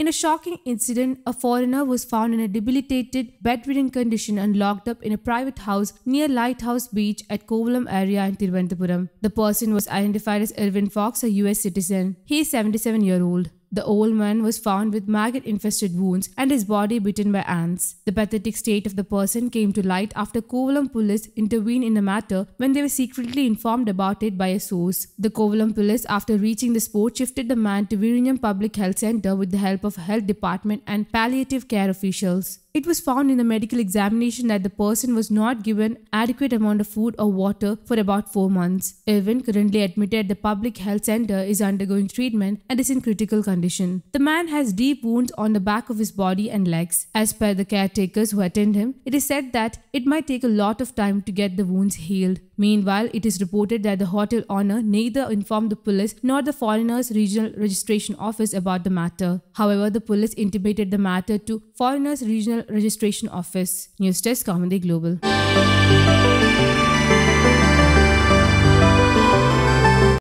In a shocking incident, a foreigner was found in a debilitated, bedridden condition and locked up in a private house near Lighthouse Beach at Kovalam area in Tiruvanthapuram. The person was identified as Irvin Fox, a US citizen. He is 77 year old. The old man was found with maggot infested wounds and his body bitten by ants. The pathetic state of the person came to light after Kovalam police intervened in the matter when they were secretly informed about it by a source. The Kovalam police, after reaching the spot, shifted the man to Virunam Public Health Center with the help of health department and palliative care officials. It was found in the medical examination that the person was not given adequate amount of food or water for about 4 months. Irwin, currently admitted at the public health center, is undergoing treatment and is in critical condition. The man has deep wounds on the back of his body and legs. As per the caretakers who attend him, it is said that it might take a lot of time to get the wounds healed. Meanwhile, it is reported that the hotel owner neither informed the police nor the foreigners regional registration office about the matter. However, the police intimated the matter to foreigners regional registration office news desk comedy global